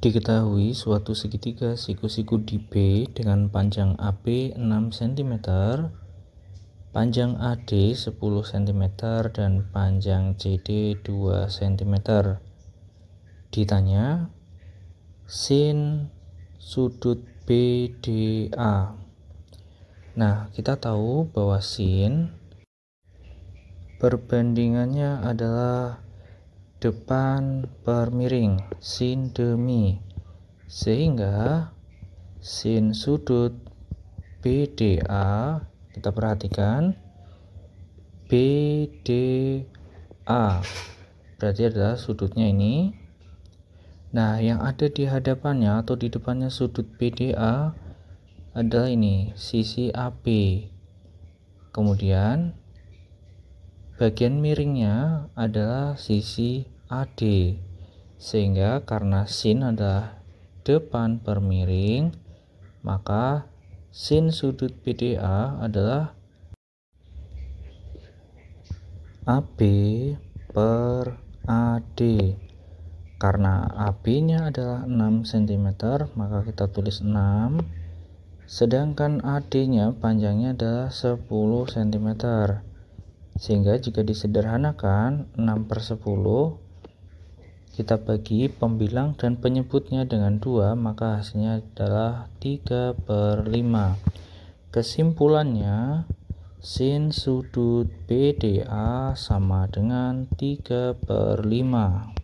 Diketahui suatu segitiga siku-siku di B dengan panjang AB 6 cm, panjang AD 10 cm dan panjang CD 2 cm. Ditanya sin sudut BDA. Nah, kita tahu bahwa sin perbandingannya adalah depan bermiring sin demi sehingga sin sudut BDA kita perhatikan BDA berarti adalah sudutnya ini nah yang ada di hadapannya atau di depannya sudut BDA adalah ini sisi AB kemudian bagian miringnya adalah sisi AD sehingga karena sin adalah depan bermiring maka sin sudut BDA adalah AB per AD karena AB nya adalah 6 cm maka kita tulis 6 sedangkan AD nya panjangnya adalah 10 cm sehingga jika disederhanakan 6 per 10 kita bagi pembilang dan penyebutnya dengan 2 maka hasilnya adalah 3 per 5 kesimpulannya sin sudut BDA sama dengan 3 per 5